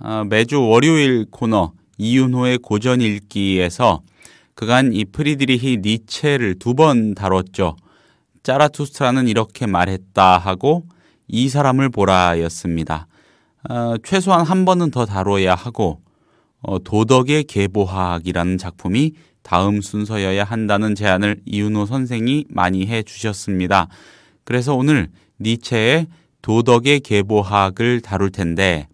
어, 매주 월요일 코너 이윤호의 고전 읽기에서 그간 이 프리드리히 니체를 두 번 다뤘죠. 짜라투스트라는 이렇게 말했다 하고 이 사람을 보라였습니다. 어, 최소한 한 번은 더 다뤄야 하고 어, 도덕의 계보학이라는 작품이 다음 순서여야 한다는 제안을 이윤호 선생이 많이 해 주셨습니다. 그래서 오늘 니체의 도덕의 계보학을 다룰 텐데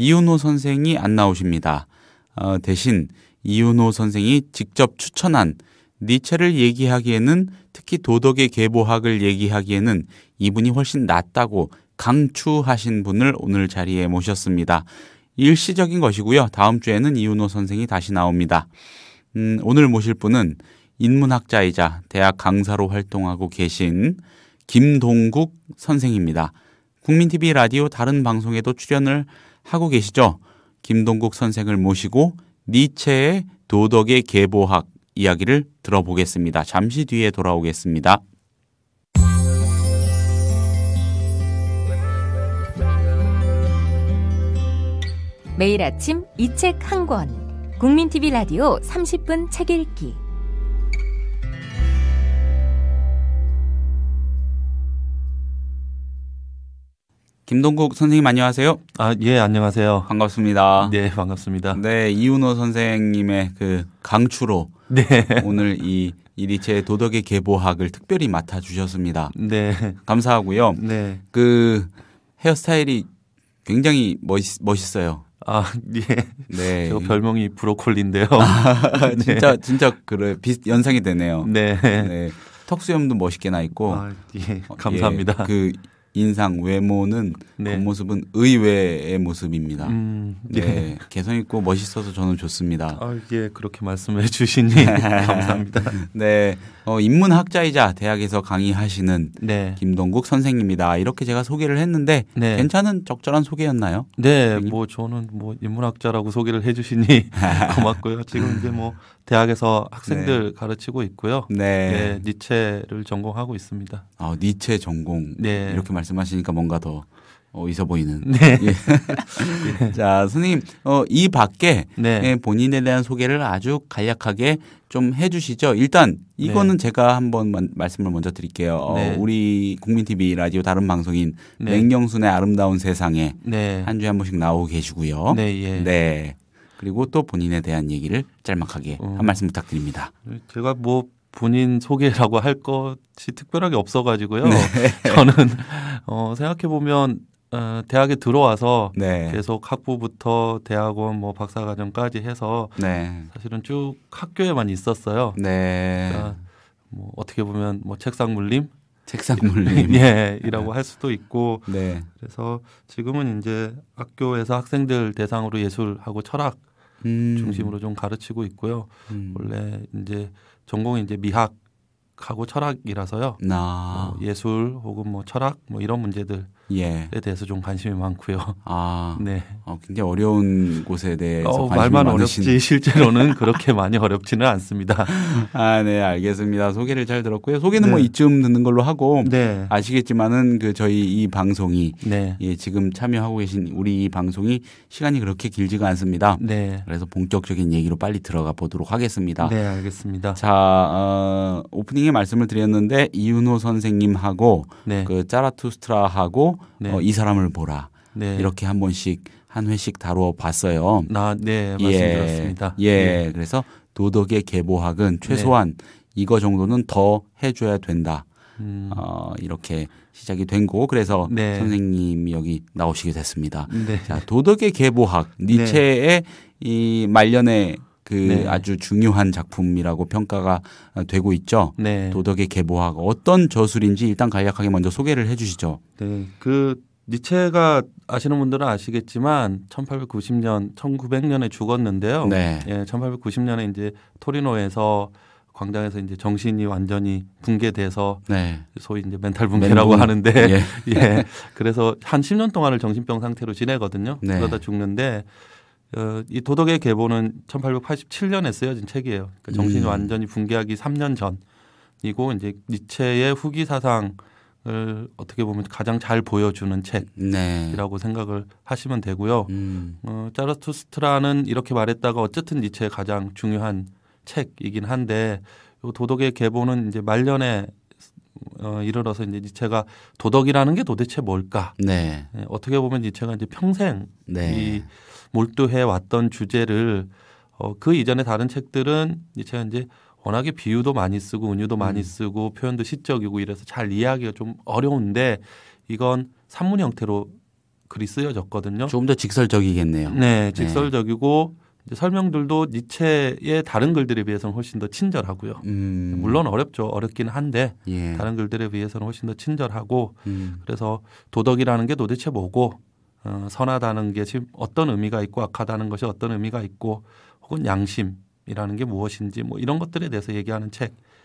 이윤호 선생이 안 나오십니다. 어, 대신 이윤호 선생이 직접 추천한 니체를 네 얘기하기에는 특히 도덕의 계보학을 얘기하기에는 이분이 훨씬 낫다고 강추하신 분을 오늘 자리에 모셨습니다. 일시적인 것이고요. 다음 주에는 이윤호 선생이 다시 나옵니다. 음, 오늘 모실 분은 인문학자이자 대학 강사로 활동하고 계신 김동국 선생입니다. 국민TV 라디오 다른 방송에도 출연을 하고 계시죠? 김동국 선생을 모시고 니체의 도덕의 계보학 이야기를 들어보겠습니다. 잠시 뒤에 돌아오겠습니다. 매일 아침 이 책 한 권. 국민TV 라디오 30분 책 읽기. 김동국 선생님 안녕하세요. 아, 예, 안녕하세요. 반갑습니다. 네, 반갑습니다. 네, 이윤호 선생님의 그 강추로 네. 오늘 이이리체 도덕의 계보학을 특별히 맡아 주셨습니다. 네. 감사하고요. 네. 그 헤어스타일이 굉장히 멋있, 멋있어요. 아, 예. 네. 저 별명이 브로콜리인데요. 아, 진짜 네. 진짜 그래 비슷 연상이 되네요. 네. 네. 턱수염도 멋있게 나 있고. 아, 예. 어, 예. 감사합니다. 예, 그 인상, 외모는 네. 겉모습은 그 의외의 모습입니다. 음, 예. 네. 개성 있고 멋있어서 저는 좋습니다. 아, 예, 그렇게 말씀해 주시니 감사합니다. 네. 어, 인문학자이자 대학에서 강의하시는 네. 김동국 선생님이다. 이렇게 제가 소개를 했는데 네. 괜찮은 적절한 소개였나요? 네, 선생님? 뭐 저는 뭐 인문학자라고 소개를 해 주시니 고맙고요. 지금 이제 뭐 대학에서 학생들 네. 가르치고 있고요. 네. 네 니체를 전공하고 있습니다. 아, 니체 전공. 네. 이렇게 말씀하시니까 뭔가 더 어, 있어 보이는. 네. 예. 자, 선생님, 어, 이 밖에 네. 예, 본인에 대한 소개를 아주 간략하게 좀 해주시죠. 일단 이거는 네. 제가 한번 말씀을 먼저 드릴게요. 네. 어, 네. 우리 국민 TV 라디오 다른 방송인 네. 맹경순의 아름다운 세상에 네. 한 주에 한 번씩 나오고 계시고요. 네, 예. 네. 그리고 또 본인에 대한 얘기를 짤막하게 어. 한 말씀 부탁드립니다. 제가 뭐 본인 소개라고 할 것이 특별하게 없어가지고요. 네. 저는 어, 생각해 보면 어, 대학에 들어와서 네. 계속 학부부터 대학원 뭐 박사과정까지 해서 네. 사실은 쭉 학교에만 있었어요. 네. 그러니까 뭐 어떻게 보면 뭐 책상 물림, 책상 물림, 예이라고 할 수도 있고. 네. 그래서 지금은 이제 학교에서 학생들 대상으로 예술하고 철학 음. 중심으로 좀 가르치고 있고요. 음. 원래 이제 전공이 이제 미학하고 철학이라서요. 아. 뭐 예술 혹은 뭐 철학 뭐 이런 문제들 예. 에 대해서 좀 관심이 많고요. 아, 네. 어, 굉장히 어려운 곳에 대해서 어, 말만 많으신... 어렵지 실제로는 그렇게 많이 어렵지는 않습니다. 아, 네, 알겠습니다. 소개를 잘 들었고요. 소개는 뭐 네. 뭐 이쯤 듣는 걸로 하고 네. 아시겠지만은 그 저희 이 방송이 네. 예, 지금 참여하고 계신 우리 이 방송이 시간이 그렇게 길지가 않습니다. 네. 그래서 본격적인 얘기로 빨리 들어가 보도록 하겠습니다. 네, 알겠습니다. 자, 어, 오프닝에 말씀을 드렸는데 이윤호 선생님하고 네. 그 짜라투스트라하고 네. 어, 이 사람을 보라. 네. 이렇게 한 번씩 한 회씩 다루어 봤어요. 아, 네, 말씀드렸습니다. 예, 예. 예. 그래서 도덕의 계보학은 네. 최소한 네. 이거 정도는 더 해줘야 된다. 음. 어, 이렇게 시작이 된 거고 그래서 네. 선생님이 여기 나오시게 됐습니다. 네. 자, 도덕의 계보학 니체의 이 말년에 그 네. 아주 중요한 작품이라고 평가가 되고 있죠. 네. 도덕의 계보화가 어떤 저술인지 일단 간략하게 먼저 소개를 해주시죠. 네, 그 니체가 아시는 분들은 아시겠지만 1890년, 1900년에 죽었는데요. 네. 예, 1890년에 이제 토리노에서 광장에서 이제 정신이 완전히 붕괴돼서 네. 소위 이제 멘탈 붕괴라고 멘붕. 하는데 예. 예. 그래서 한 10년 동안을 정신병 상태로 지내거든요. 네. 그러다 죽는데 어, 이 도덕의 계보는 1887년에 쓰여진 책이에요. 그러니까 정신이 음. 완전히 붕괴하기 3년 전이고 이제 니체의 후기 사상을 어떻게 보면 가장 잘 보여주는 책이라고 네. 생각을 하시면 되고요. 음. 어, 짜르투스트라는 이렇게 말했다가 어쨌든 니체의 가장 중요한 책이긴 한데 요 도덕의 계보는 이제 말년에 어, 이르러서 이제 니체가 도덕이라는 게 도대체 뭘까? 네. 네 어떻게 보면 니체가 이제 평생 네. 이 몰두해 왔던 주제를 어, 그 이전에 다른 책들은 제가 이제 워낙에 비유도 많이 쓰고 은유도 많이 음. 쓰고 표현도 시적이고 이래서 잘 이해하기가 좀 어려운데 이건 산문 형태로 글이 쓰여졌거든요. 조금 더 직설적이겠네요. 네, 네. 직설적이고 네. 이제 설명들도 니체의 다른 글들에 비해서는 훨씬 더 친절하고요. 음. 물론 어렵죠. 어렵긴 한데 예. 다른 글들에 비해서는 훨씬 더 친절하고 음. 그래서 도덕이라는 게 도대체 뭐고 어, 선하다는 게 지금 어떤 의미가 있고 악하다는 것이 어떤 의미가 있고 혹은 양심이라는 게 무엇인지 뭐 이런 것들에 대해서 얘기하는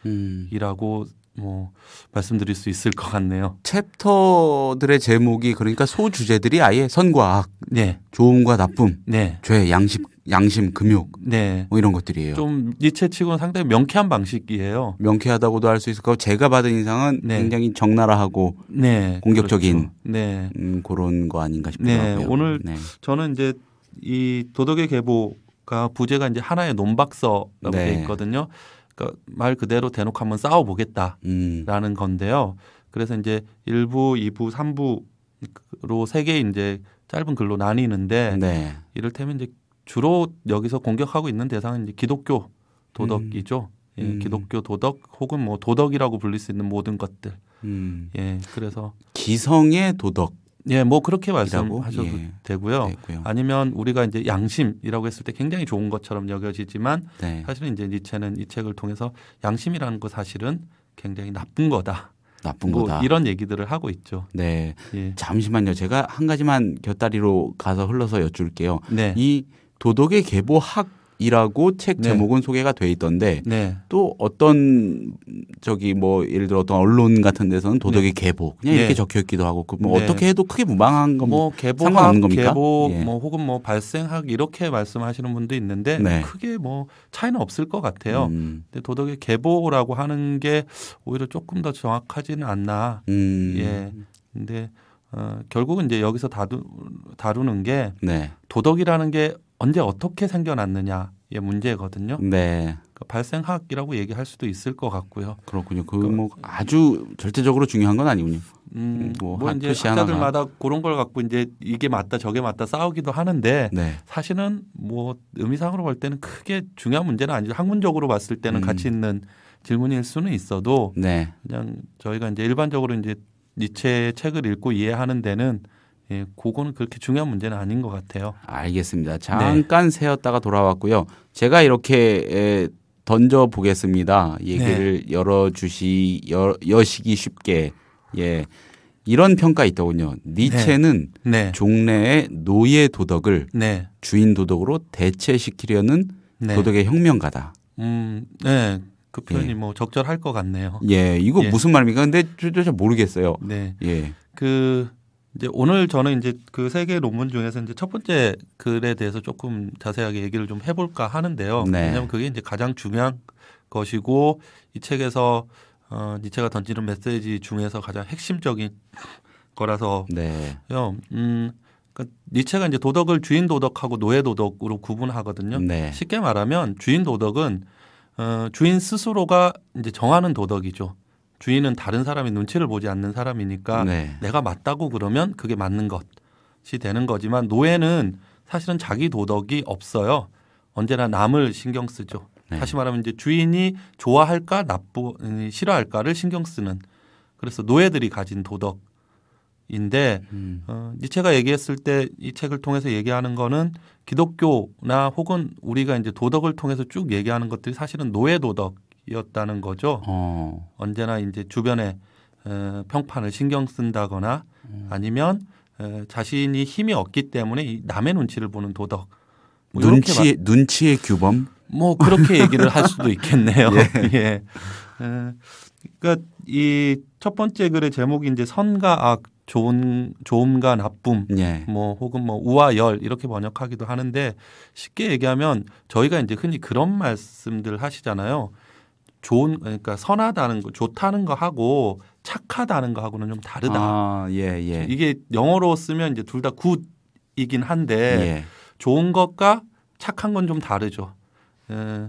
음. 책이라고 음. 뭐 말씀드릴 수 있을 것 같네요. 챕터들의 제목이 그러니까 소주제들이 아예 선과 악, 네. 좋음과 나쁨, 네. 죄, 양심, 양심, 금욕, 네. 뭐 이런 것들이에요. 좀 니체치고는 상당히 명쾌한 방식이에요. 명쾌하다고도 할 수 있을 거고 제가 받은 인상은 네. 굉장히 적나라하고 네. 공격적인 그렇죠. 네. 음, 그런 거 아닌가 싶더라고요. 네. 오늘 네. 저는 이제 이 도덕의 계보가 부제가 이제 하나의 논박서라고 네. 있거든요. 그러니까 말 그대로 대놓고 한번 싸워보겠다라는 음. 건데요. 그래서 이제 1부, 2부, 3부로 세 개 이제 짧은 글로 나뉘는데 네. 이를테면 이제 주로 여기서 공격하고 있는 대상은 이제 기독교 도덕이죠. 음. 예, 음. 기독교 도덕 혹은 뭐 도덕이라고 불릴 수 있는 모든 것들. 음. 예, 그래서 기성의 도덕. 예, 뭐 그렇게 말씀하셔도 예, 되고요. 되고요. 아니면 우리가 이제 양심이라고 했을 때 굉장히 좋은 것처럼 여겨지지만 네. 사실은 이제 니체는 이 책을 통해서 양심이라는 거 사실은 굉장히 나쁜 거다. 나쁜 뭐 거다. 이런 얘기들을 하고 있죠. 네. 예. 잠시만요. 제가 한 가지만 곁다리로 가서 흘러서 여쭐게요. 네. 이 도덕의 계보학 이라고 책 네. 제목은 네. 소개가 돼 있던데 네. 또 어떤 저기 뭐 예를 들어 어떤 언론 같은 데서는 도덕의 네. 계보 그냥 이렇게 네. 적혀 있기도 하고 그뭐 네. 어떻게 해도 크게 무방한 겁뭐 계보, 상관없는 겁니까? 계보 예. 뭐 혹은 뭐 발생학 이렇게 말씀하시는 분도 있는데 크게 뭐 차이는 없을 것 같아요. 음. 근데 도덕의 계보라고 하는 게 오히려 조금 더 정확하지는 않나. 음. 예. 근데 어, 결국은 이제 여기서 다루, 다루는 게 도덕이라는 게 언제 어떻게 생겨났느냐의 문제거든요. 네. 그러니까 발생학이라고 얘기할 수도 있을 것 같고요. 그렇군요. 그뭐 그러니까 뭐 아주 절대적으로 중요한 건 아니군요. 음, 음 뭐, 뭐 이제 학자들마다 하나. 그런 걸 갖고 이제 이게 맞다 저게 맞다 싸우기도 하는데 네. 사실은 뭐 의미상으로 볼 때는 크게 중요한 문제는 아니죠. 학문적으로 봤을 때는 음. 가치 있는 질문일 수는 있어도 네. 그냥 저희가 이제 일반적으로 이제 니체의 책을 읽고 이해하는 데는 예, 그거는 그렇게 중요한 문제는 아닌 것 같아요. 알겠습니다. 네. 잠깐 네. 세었다가 돌아왔고요. 제가 이렇게 던져 보겠습니다. 얘기를 네. 열어 주시 여시기 쉽게 예. 이런 평가 있더군요. 니체는 네. 네. 종래의 노예 도덕을 네. 주인 도덕으로 대체시키려는 도덕의 혁명가다. 음, 네. 그 예. 표현이 예. 뭐 적절할 것 같네요. 예, 이거 예. 무슨 말입니까? 근데 저, 저, 저 모르겠어요. 네. 예. 그 이제 오늘 저는 이제 그 세개 논문 중에서 이제 첫 번째 글에 대해서 조금 자세하게 얘기를 좀 해볼까 하는데요. 네. 왜냐하면 그게 이제 가장 중요한 것이고 이 책에서 어, 니체가 던지는 메시지 중에서 가장 핵심적인 거라서 네. 음, 그러니까 니체가 이제 도덕을 주인 도덕하고 노예 도덕으로 구분하거든요. 네. 쉽게 말하면 주인 도덕은 어, 주인 스스로가 이제 정하는 도덕이죠. 주인은 다른 사람의 눈치를 보지 않는 사람이니까 네. 내가 맞다고 그러면 그게 맞는 것이 되는 거지만 노예는 사실은 자기 도덕이 없어요. 언제나 남을 신경 쓰죠. 네. 다시 말하면 이제 주인이 좋아할까 나쁘 싫어할까를 신경 쓰는 그래서 노예들이 가진 도덕인데 음. 어, 니체가 얘기했을 때 이 책을 통해서 얘기하는 거는 기독교나 혹은 우리가 이제 도덕을 통해서 쭉 얘기하는 것들이 사실은 노예 도덕 이었다는 거죠. 어. 언제나 이제 주변에 평판을 신경 쓴다거나 음. 아니면 자신이 힘이 없기 때문에 남의 눈치를 보는 도덕. 뭐 눈치 눈치의 규범? 뭐 그렇게 얘기를 할 수도 있겠네요. 예. 예. 그러니까 이 첫 번째 글의 제목이 이제 선과 악, 좋은 좋음과 나쁨, 예. 뭐 혹은 뭐 우와 열 이렇게 번역하기도 하는데 쉽게 얘기하면 저희가 이제 흔히 그런 말씀들 하시잖아요. 좋은 그러니까 선하다는 거 좋다는 거 하고 착하다는 거 하고는 좀 다르다. 아, 예, 예. 이게 영어로 쓰면 이제 둘다 굿이긴 한데 예. 좋은 것과 착한 건 좀 다르죠. 예.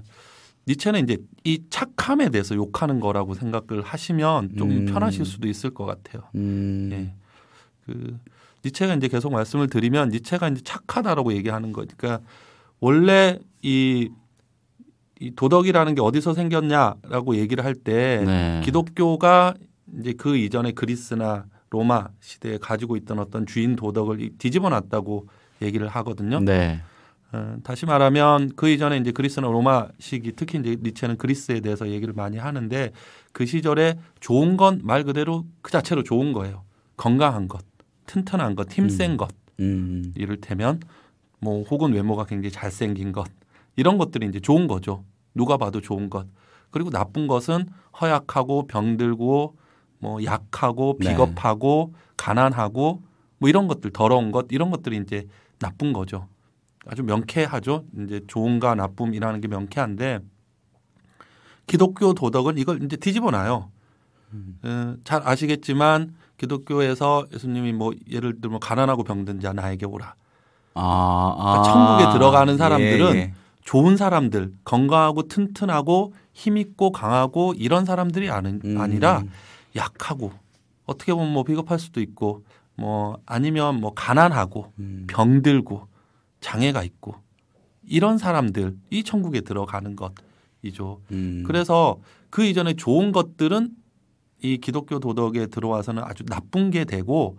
니체는 이제 이 착함에 대해서 욕하는 거라고 생각을 하시면 좀 음. 편하실 수도 있을 것 같아요. 음. 예. 그 니체가 이제 계속 말씀을 드리면 니체가 이제 착하다라고 얘기하는 거니까 원래 이이 도덕이라는 게 어디서 생겼냐라고 얘기를 할때 네. 기독교가 이제 그 이전에 그리스나 로마 시대에 가지고 있던 어떤 주인 도덕을 뒤집어 놨다고 얘기를 하거든요. 네. 어, 다시 말하면 그 이전에 이제 그리스나 로마 시기 특히 이제 니체는 그리스에 대해서 얘기를 많이 하는데 그 시절에 좋은 건 말 그대로 그 자체로 좋은 거예요. 건강한 것, 튼튼한 것, 힘센 음. 것. 음. 이를테면 뭐 혹은 외모가 굉장히 잘생긴 것 이런 것들이 이제 좋은 거죠. 누가 봐도 좋은 것. 그리고 나쁜 것은 허약하고 병들고 뭐 약하고 네. 비겁하고 네. 가난하고 뭐 이런 것들 더러운 것 이런 것들이 이제 나쁜 거죠. 아주 명쾌하죠. 이제 좋은가 나쁨이라는 게 명쾌한데 기독교 도덕은 이걸 이제 뒤집어 놔요. 음. 음. 잘 아시겠지만 기독교에서 예수님이 뭐 예를 들면 가난하고 병든 자 나에게 오라. 아, 아. 그러니까 천국에 들어가는 사람들은 예, 예. 좋은 사람들, 건강하고 튼튼하고 힘있고 강하고 이런 사람들이 아는, 음. 아니라 약하고 어떻게 보면 뭐 비겁할 수도 있고 뭐 아니면 뭐 가난하고 음. 병들고 장애가 있고 이런 사람들이 천국에 들어가는 것이죠. 음. 그래서 그 이전에 좋은 것들은 이 기독교 도덕에 들어와서는 아주 나쁜 게 되고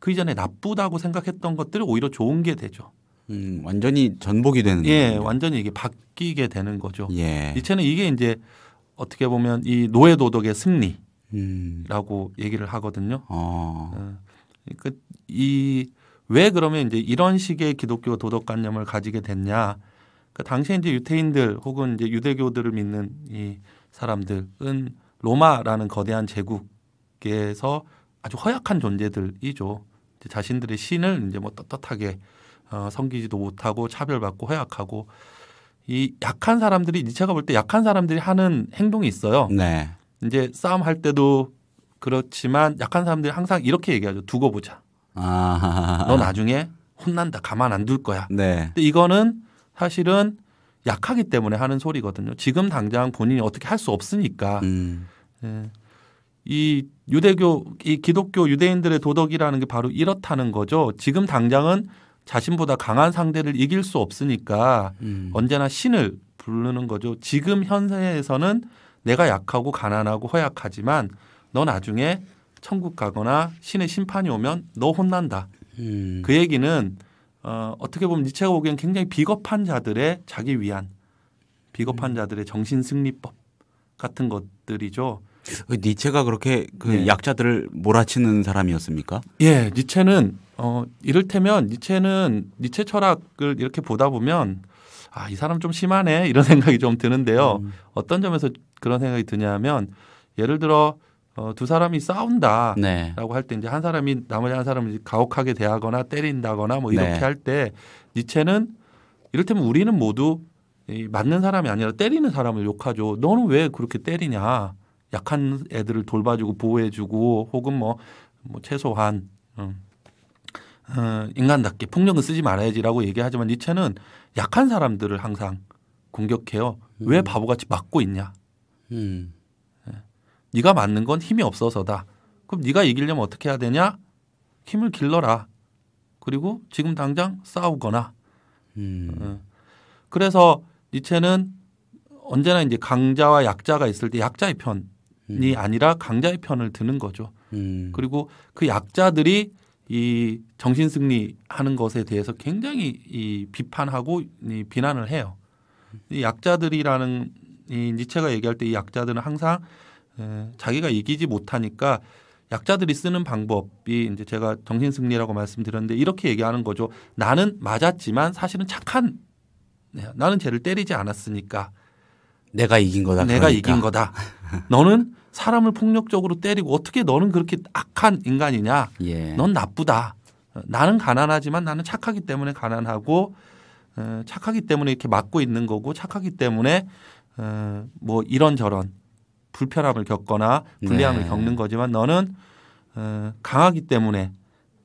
그 이전에 나쁘다고 생각했던 것들이 오히려 좋은 게 되죠. 음, 완전히 전복이 되는 예, 거군요. 완전히 이게 바뀌게 되는 거죠. 예. 니체는 이게 이제 어떻게 보면 이 노예 도덕의 승리라고 음. 얘기를 하거든요. 어. 예. 그러니까 이왜 그러면 이제 이런 식의 기독교 도덕관념을 가지게 됐냐? 그러니까 당시에 이제 유태인들 혹은 이제 유대교들을 믿는 이 사람들은 로마라는 거대한 제국에서 아주 허약한 존재들이죠. 자신들의 신을 이제 뭐 떳떳하게 어, 성기지도 못하고 차별받고 허약하고 이 약한 사람들이 니 제가 볼 때 약한 사람들이 하는 행동이 있어요. 네. 이제 싸움 할 때도 그렇지만 약한 사람들이 항상 이렇게 얘기하죠. 두고 보자. 아. 너 나중에 혼난다. 가만 안 둘 거야. 네. 근데 이거는 사실은 약하기 때문에 하는 소리거든요. 지금 당장 본인이 어떻게 할 수 없으니까. 음. 예. 이 유대교, 이 기독교 유대인들의 도덕이라는 게 바로 이렇다는 거죠. 지금 당장은 자신보다 강한 상대를 이길 수 없으니까 음. 언제나 신을 부르는 거죠. 지금 현세에서는 내가 약하고 가난하고 허약하지만 너 나중에 천국 가거나 신의 심판이 오면 너 혼난다. 음. 그 얘기는 어, 어떻게 보면 니체가 보기엔 굉장히 비겁한 자들의 자기 위안, 비겁한 음. 자들의 정신 승리법 같은 것들이죠. 그 니체가 그렇게 그 네. 약자들을 몰아치는 사람이었습니까? 예, 니체는 어, 이를테면 니체는 니체 철학을 이렇게 보다 보면 아, 이 사람 좀 심하네 이런 생각이 좀 드는데요. 음. 어떤 점에서 그런 생각이 드냐면 예를 들어 어, 두 사람이 싸운다라고 네. 할때 이제 한 사람이 나머지 한 사람을 가혹하게 대하거나 때린다거나 뭐 이렇게 네. 할때 니체는 이를테면 우리는 모두 이 맞는 사람이 아니라 때리는 사람을 욕하죠. 너는 왜 그렇게 때리냐? 약한 애들을 돌봐주고 보호해주고 혹은 뭐, 뭐 최소한 음, 어, 인간답게 폭력은 쓰지 말아야지라고 얘기하지만 니체는 약한 사람들을 항상 공격해요. 음. 왜 바보같이 맞고 있냐? 음. 예. 네가 맞는 건 힘이 없어서다. 그럼 네가 이기려면 어떻게 해야 되냐? 힘을 길러라. 그리고 지금 당장 싸우거나. 음. 어. 그래서 니체는 언제나 이제 강자와 약자가 있을 때 약자의 편이 음. 아니라 강자의 편을 드는 거죠. 음. 그리고 그 약자들이 이 정신 승리 하는 것에 대해서 굉장히 이 비판하고 이 비난을 해요. 이 약자들이라는 이 니체가 얘기할 때 이 약자들은 항상 에, 자기가 이기지 못하니까 약자들이 쓰는 방법이 이제 제가 정신 승리라고 말씀드렸는데 이렇게 얘기하는 거죠. 나는 맞았지만 사실은 착한 네, 나는 쟤를 때리지 않았으니까 내가 이긴 거다. 내가 그러니까. 이긴 거다. 너는 사람을 폭력적으로 때리고 어떻게 너는 그렇게 악한 인간이냐? 예. 넌 나쁘다. 나는 가난하지만 나는 착하기 때문에 가난하고 어, 착하기 때문에 이렇게 막고 있는 거고 착하기 때문에 어, 뭐 이런 저런 불편함을 겪거나 불리함을 네. 겪는 거지만 너는 어, 강하기 때문에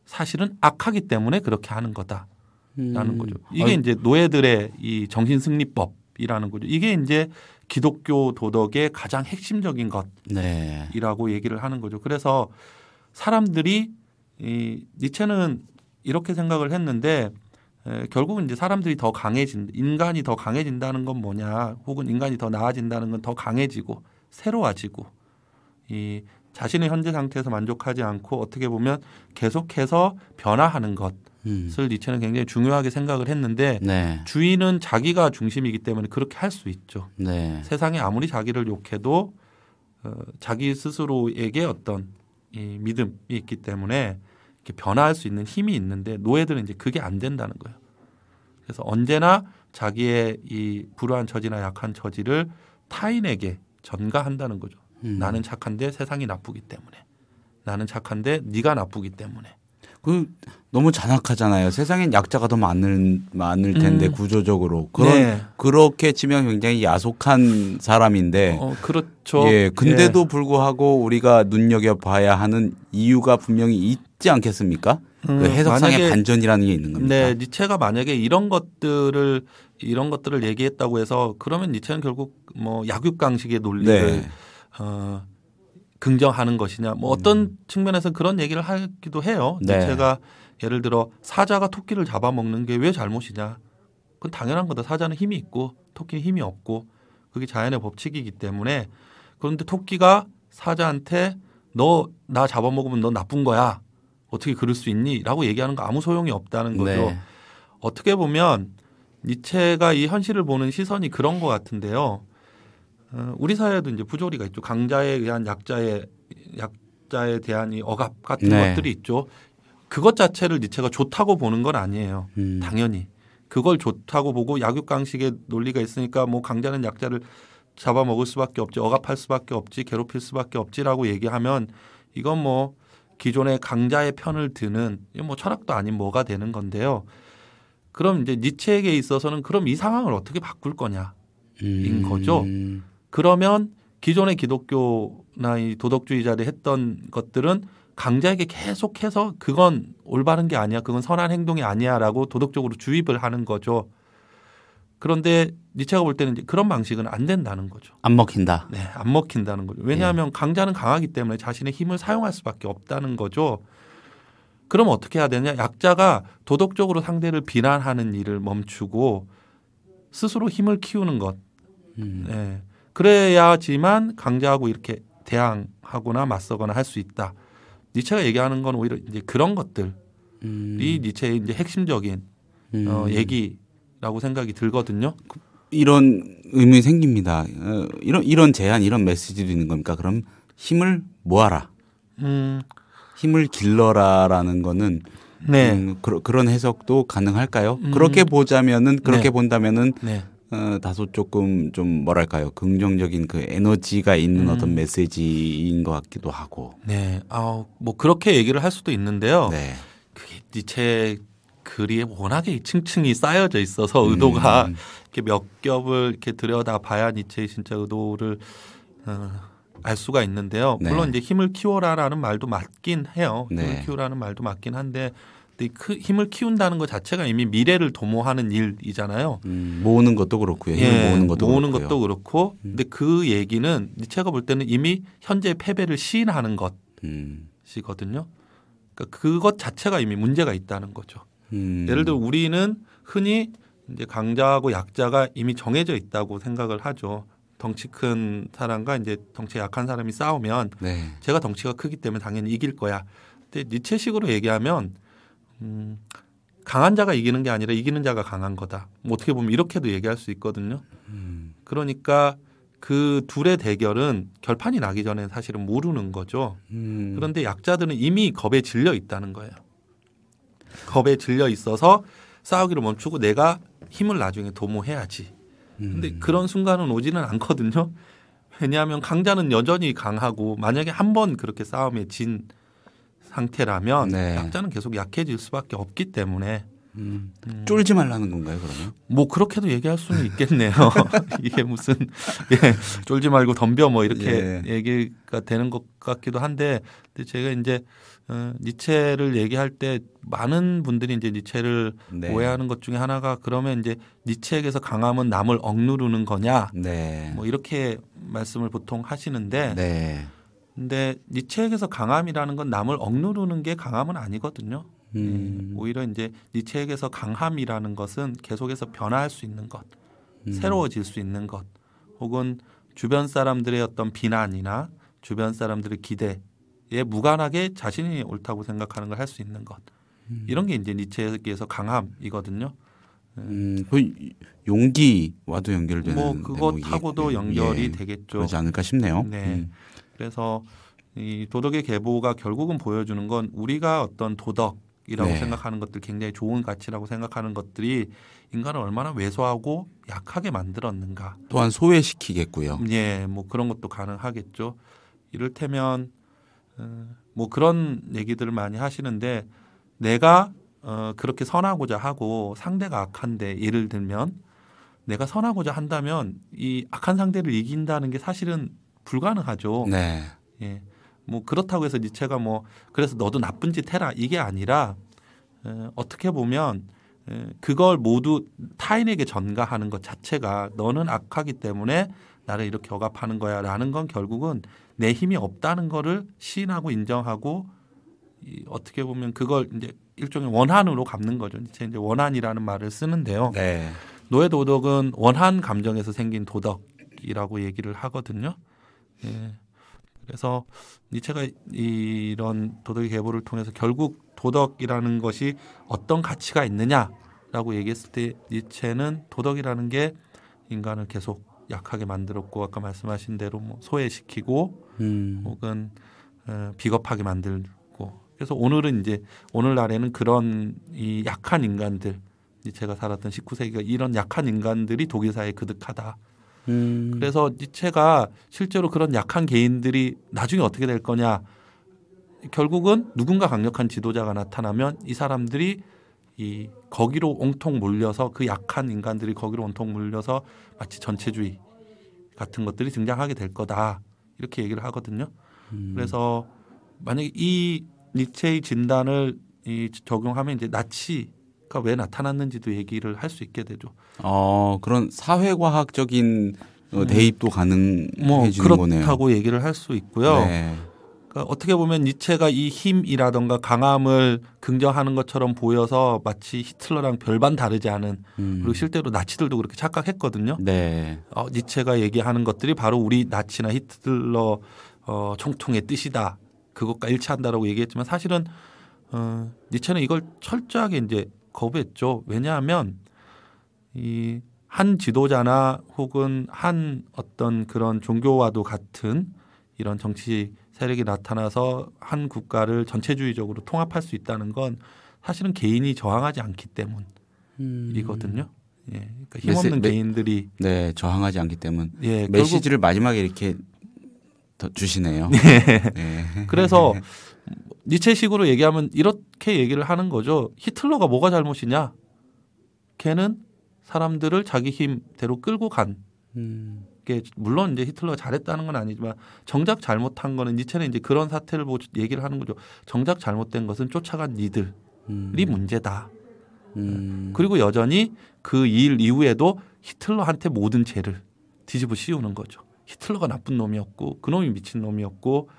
사실은 악하기 때문에 그렇게 하는 거다라는 음. 거죠. 이게 아유. 이제 노예들의 이 정신 승리법. 이라는 거죠. 이게 이제 기독교 도덕의 가장 핵심적인 네. 것이라고 네. 얘기를 하는 거죠. 그래서 사람들이 이 니체는 이렇게 생각을 했는데 에, 결국은 이제 사람들이 더 강해진 인간이 더 강해진다는 건 뭐냐 혹은 인간이 더 나아진다는 건 더 강해지고 새로워지고 이 자신의 현재 상태에서 만족하지 않고 어떻게 보면 계속해서 변화하는 것 것을 음. 니체는 굉장히 중요하게 생각을 했는데 네. 주인은 자기가 중심이기 때문에 그렇게 할 수 있죠. 네. 세상에 아무리 자기를 욕해도 어, 자기 스스로에게 어떤 이 믿음이 있기 때문에 이렇게 변화할 수 있는 힘이 있는데 노예들은 이제 그게 안 된다는 거예요. 그래서 언제나 자기의 이 불우한 처지나 약한 처지를 타인에게 전가한다는 거죠. 음. 나는 착한데 세상이 나쁘기 때문에 나는 착한데 네가 나쁘기 때문에 그 너무 잔악하잖아요. 세상엔 약자가 더 많을 많을 텐데 음. 구조적으로 그런 네. 그렇게 치면 굉장히 야속한 사람인데 어, 그렇죠. 예, 근데도 예. 불구하고 우리가 눈여겨 봐야 하는 이유가 분명히 있지 않겠습니까? 그 음, 그 해석상의 반전이라는 게 있는 겁니다. 네, 니체가 만약에 이런 것들을 이런 것들을 얘기했다고 해서 그러면 니체는 결국 뭐 약육강식의 논리를 네. 어, 긍정하는 것이냐 뭐 어떤 음. 측면에서 그런 얘기를 하기도 해요. 네. 제가 예를 들어 사자가 토끼를 잡아먹는 게 왜 잘못이냐? 그건 당연한 거다. 사자는 힘이 있고 토끼는 힘이 없고 그게 자연의 법칙이기 때문에 그런데 토끼가 사자한테 너 나 잡아먹으면 너 나쁜 거야. 어떻게 그럴 수 있니?라고 얘기하는 거 아무 소용이 없다는 거죠. 네. 어떻게 보면 니체가 이 현실을 보는 시선이 그런 것 같은데요. 어, 우리 사회도 이제 부조리가 있죠. 강자에 의한 약자의 약자에 대한 이 억압 같은 네. 것들이 있죠. 그것 자체를 니체가 좋다고 보는 건 아니에요. 음. 당연히 그걸 좋다고 보고 약육강식의 논리가 있으니까 뭐 강자는 약자를 잡아먹을 수밖에 없지, 억압할 수밖에 없지, 괴롭힐 수밖에 없지라고 얘기하면 이건 뭐 기존의 강자의 편을 드는 뭐 철학도 아닌 뭐가 되는 건데요. 그럼 이제 니체에게 있어서는 그럼 이 상황을 어떻게 바꿀 거냐인 음. 거죠. 그러면 기존의 기독교나 이 도덕주의자들이 했던 것들은 강자에게 계속해서 그건 올바른 게 아니야. 그건 선한 행동이 아니야라고 도덕적으로 주입을 하는 거죠. 그런데 니체가 볼 때는 그런 방식은 안 된다는 거죠. 안 먹힌다. 네, 안 먹힌다는 거죠. 왜냐하면 예. 강자는 강하기 때문에 자신의 힘을 사용할 수밖에 없다는 거죠. 그럼 어떻게 해야 되냐? 약자가 도덕적으로 상대를 비난하는 일을 멈추고 스스로 힘을 키우는 것. 음. 네. 그래야지만 강자하고 이렇게 대항하거나 맞서거나 할 수 있다. 니체가 얘기하는 건 오히려 이제 그런 것들이 음. 니체의 이제 핵심적인 음. 어, 얘기라고 생각이 들거든요. 그, 이런 의미 생깁니다. 어, 이런 이런 제안, 이런 메시지도 있는 겁니까? 그럼 힘을 모아라. 음. 힘을 길러라라는 거는 네. 음, 그 그런 해석도 가능할까요? 음. 그렇게 보자면은 그렇게 네. 본다면은 네. 어, 다소 조금 좀 뭐랄까요 긍정적인 그 에너지가 있는 음. 어떤 메시지인 것 같기도 하고. 네, 아뭐 그렇게 얘기를 할 수도 있는데요. 네. 그게 니체 글이 워낙에 층층이 쌓여져 있어서 음. 의도가 음. 이렇게 몇 겹을 이렇게 들여다 봐야 니체의 진짜 의도를 어, 알 수가 있는데요. 네. 물론 네. 이제 힘을 키워라라는 말도 맞긴 해요. 네. 힘을 네. 키우라는 말도 맞긴 한데 그 힘을 키운다는 것 자체가 이미 미래를 도모하는 일이잖아요. 음, 모으는 것도 그렇고요. 예, 모으는 것도 모으는 그렇고요. 것도 그렇고. 음. 근데 그 얘기는 제가 볼 때는 이미 현재 패배를 시인하는 것이거든요. 그러니까 그것 자체가 이미 문제가 있다는 거죠. 음. 예를 들어 우리는 흔히 이제 강자하고 약자가 이미 정해져 있다고 생각을 하죠. 덩치 큰 사람과 이제 덩치 약한 사람이 싸우면 네. 제가 덩치가 크기 때문에 당연히 이길 거야. 근데 니체식으로 얘기하면 음, 강한 자가 이기는 게 아니라 이기는 자가 강한 거다. 뭐 어떻게 보면 이렇게도 얘기할 수 있거든요. 음. 그러니까 그 둘의 대결은 결판이 나기 전에 사실은 모르는 거죠. 음. 그런데 약자들은 이미 겁에 질려 있다는 거예요. 겁에 질려 있어서 싸우기를 멈추고 내가 힘을 나중에 도모해야지. 근데 음. 그런 순간은 오지는 않거든요. 왜냐하면 강자는 여전히 강하고 만약에 한 번 그렇게 싸움에 진 상태라면 네. 약자는 계속 약해질 수밖에 없기 때문에 음. 음. 쫄지 말라는 건가요, 그러면? 뭐 그렇게도 얘기할 수는 있겠네요. 이게 무슨 예, 쫄지 말고 덤벼 뭐 이렇게 예. 얘기가 되는 것 같기도 한데 근데 제가 이제 어, 니체를 얘기할 때 많은 분들이 이제 니체를 네. 오해하는 것 중에 하나가 그러면 이제 니체에게서 강함은 남을 억누르는 거냐 네. 뭐 이렇게 말씀을 보통 하시는데 네. 근데 이 책에서 강함이라는 건 남을 억누르는 게 강함은 아니거든요. 예, 음. 예, 오히려 이제 니체에게서 강함이라는 것은 계속해서 변화할 수 있는 것, 음. 새로워질 수 있는 것, 혹은 주변 사람들의 어떤 비난이나 주변 사람들의 기대에 무관하게 자신이 옳다고 생각하는 걸 할 수 있는 것, 음. 이런 게 이제 니체에서 강함이거든요. 예. 음, 그 용기와도 연결되는 뭐 그것하고도 예, 연결이 예, 되겠죠. 그러지 않을까 싶네요. 네. 음. 그래서 이 도덕의 계보가 결국은 보여주는 건 우리가 어떤 도덕 이라고 네. 생각하는 것들 굉장히 좋은 가치라고 생각하는 것들이 인간을 얼마나 왜소하고 약하게 만들었는가 또한 소외시키겠고요. 예, 뭐 그런 것도 가능하겠죠. 이를테면 음, 뭐 그런 얘기들을 많이 하시는데 내가 어, 그렇게 선하고자 하고 상대가 악한데 예를 들면 내가 선하고자 한다면 이 악한 상대를 이긴다는 게 사실은 불가능하죠. 네. 예. 뭐 그렇다고 해서 니체가 뭐 그래서 너도 나쁜 짓 해라 이게 아니라 에, 어떻게 보면 에, 그걸 모두 타인에게 전가하는 것 자체가 너는 악하기 때문에 나를 이렇게 억압하는 거야라는 건 결국은 내 힘이 없다는 거를 시인하고 인정하고 이, 어떻게 보면 그걸 이제 일종의 원한으로 갚는 거죠. 니체 이제 원한이라는 말을 쓰는데요. 네. 노예 도덕은 원한 감정에서 생긴 도덕이라고 얘기를 하거든요. 예. 그래서 니체가 이런 도덕의 계보를 통해서 결국 도덕이라는 것이 어떤 가치가 있느냐라고 얘기했을 때 니체는 도덕이라는 게 인간을 계속 약하게 만들었고 아까 말씀하신 대로 뭐 소외시키고 음. 혹은 어, 비겁하게 만들고 그래서 오늘은 이제 오늘날에는 그런 이 약한 인간들 제가 살았던 19세기가 이런 약한 인간들이 독일사에 회 그득하다. 음. 그래서 니체가 실제로 그런 약한 개인들이 나중에 어떻게 될 거냐 결국은 누군가 강력한 지도자가 나타나면 이 사람들이 이 거기로 온통 몰려서 그 약한 인간들이 거기로 온통 몰려서 마치 전체주의 같은 것들이 등장하게 될 거다 이렇게 얘기를 하거든요. 음. 그래서 만약에 이 니체의 진단을 이 적용하면 이제 나치 그러니까 왜 나타났는지도 얘기를 할 수 있게 되죠. 어, 그런 사회과학적인 어, 네. 대입도 가능해지는 뭐 그렇다고 거네요. 그렇다고 얘기를 할 수 있고요. 네. 그까 그러니까 어떻게 보면 니체가 이 힘이라던가 강함을 긍정하는 것처럼 보여서 마치 히틀러랑 별반 다르지 않은 음. 그리고 실제로 나치들도 그렇게 착각했거든요. 네. 어, 니체가 얘기하는 것들이 바로 우리 나치나 히틀러 어, 총통의 뜻이다. 그것과 일치한다라고 얘기했지만 사실은 어, 니체는 이걸 철저하게 이제 거부했죠. 왜냐하면 이 한 지도자나 혹은 한 어떤 그런 종교와도 같은 이런 정치 세력이 나타나서 한 국가를 전체주의적으로 통합할 수 있다는 건 사실은 개인이 저항하지 않기 때문이거든요. 음. 예, 그러니까 힘없는 메시, 개인들이 네 저항하지 않기 때문 예, 메시지를 마지막에 이렇게 주시네요. 네. 네. 그래서 니체식으로 얘기하면 이렇게 얘기를 하는 거죠. 히틀러가 뭐가 잘못이냐? 걔는 사람들을 자기 힘대로 끌고 간. 음. 게 물론 이제 히틀러가 잘했다는 건 아니지만 정작 잘못한 거는 니체는 이제 그런 사태를 보고 얘기를 하는 거죠. 정작 잘못된 것은 쫓아간 니들이 음. 문제다. 음. 그리고 여전히 그 일 이후에도 히틀러한테 모든 죄를 뒤집어 씌우는 거죠. 히틀러가 나쁜 놈이었고 그놈이 미친 놈이었고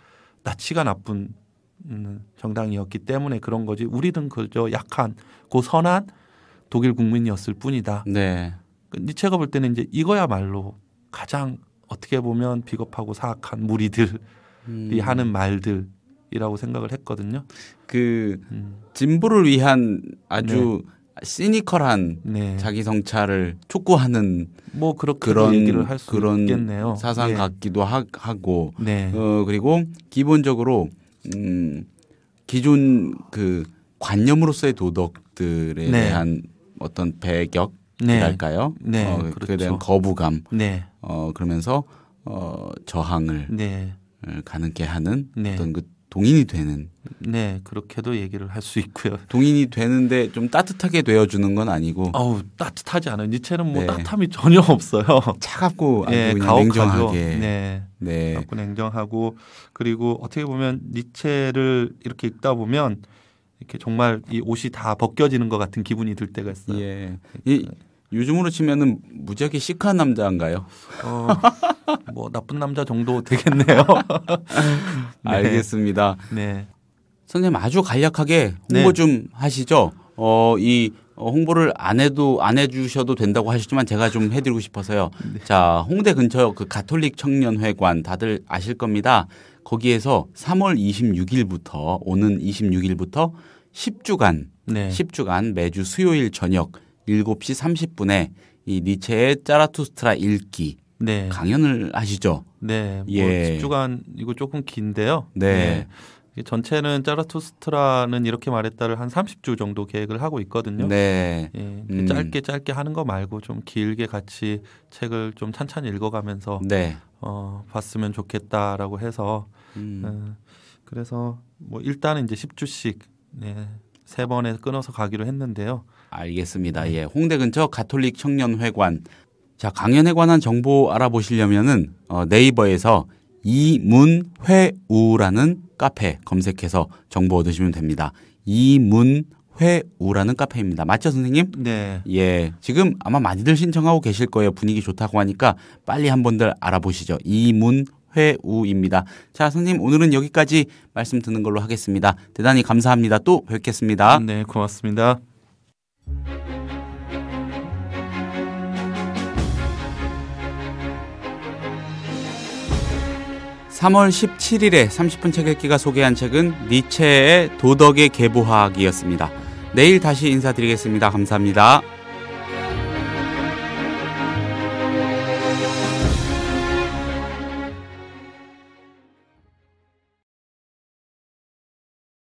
나치가 나쁜 음, 정당이었기 때문에 그런 거지 우리는 그저 약한 고 선한 독일 국민이었을 뿐이다. 네. 그 니체가 볼 때는 이제 이거야말로 가장 어떻게 보면 비겁하고 사악한 무리들이 음. 하는 말들이라고 생각을 했거든요. 그 음. 진보를 위한 아주 네. 시니컬한 네. 자기 성찰을 촉구하는 뭐 그렇게 그런 얘기를 할수 그런 있겠네요. 사상 네. 같기도 하, 고 네. 어, 그리고 기본적으로 음, 기존 그 관념으로서의 도덕들에 네. 대한 어떤 배격이랄까요? 네. 네. 어, 그렇죠. 그에 대한 거부감. 네. 어, 그러면서 어, 저항을 네. 가는게 하는 네. 어떤 그 동인이 되는 네 그렇게도 얘기를 할 수 있고요. 동인이 되는데 좀 따뜻하게 되어주는 건 아니고. 어우 따뜻하지 않아요. 니체는 뭐 네. 따뜻함이 전혀 없어요. 차갑고 네, 가혹하죠. 냉정하게. 네. 네. 가고 냉정하고 그리고 어떻게 보면 니체를 이렇게 읽다 보면 이렇게 정말 이 옷이 다 벗겨지는 것 같은 기분이 들 때가 있어요. 예. 네. 이 요즘으로 치면은 무지하게 시크한 남자인가요? 어, 뭐 나쁜 남자 정도 되겠네요. 네. 알겠습니다. 네. 선생님 아주 간략하게 홍보 네. 좀 하시죠. 어, 이 어, 홍보를 안 해도 안 해주셔도 된다고 하셨지만 제가 좀 해드리고 싶어서요. 네. 자, 홍대 근처 그 가톨릭 청년회관 다들 아실 겁니다. 거기에서 3월 26일부터 오는 26일부터 10주간, 네. 10주간 매주 수요일 저녁 7시 30분에 이 니체의 짜라투스트라 읽기 네. 강연을 하시죠. 네. 뭐 예. 10주간 이거 조금 긴데요. 네. 네. 전체는 짜라투스트라는 이렇게 말했다를 한 30주 정도 계획을 하고 있거든요. 네. 예. 음. 짧게 짧게 하는 거 말고 좀 길게 같이 책을 좀 찬찬히 읽어가면서 네. 어, 봤으면 좋겠다라고 해서 음. 음. 그래서 뭐 일단은 이제 10주씩 네. 세 번에 끊어서 가기로 했는데요. 알겠습니다. 예. 홍대 근처 가톨릭 청년회관. 자, 강연에 관한 정보 알아보시려면은 어, 네이버에서 이문회우라는 카페 검색해서 정보 얻으시면 됩니다. 이문회우라는 카페입니다. 맞죠, 선생님? 네. 예. 지금 아마 많이들 신청하고 계실 거예요. 분위기 좋다고 하니까 빨리 한번들 알아보시죠. 이문회우입니다. 자, 선생님 오늘은 여기까지 말씀 듣는 걸로 하겠습니다. 대단히 감사합니다. 또 뵙겠습니다. 네, 고맙습니다. 3월 17일에 30분 책 읽기가 소개한 책은 니체의 도덕의 계보학이었습니다. 내일 다시 인사드리겠습니다. 감사합니다.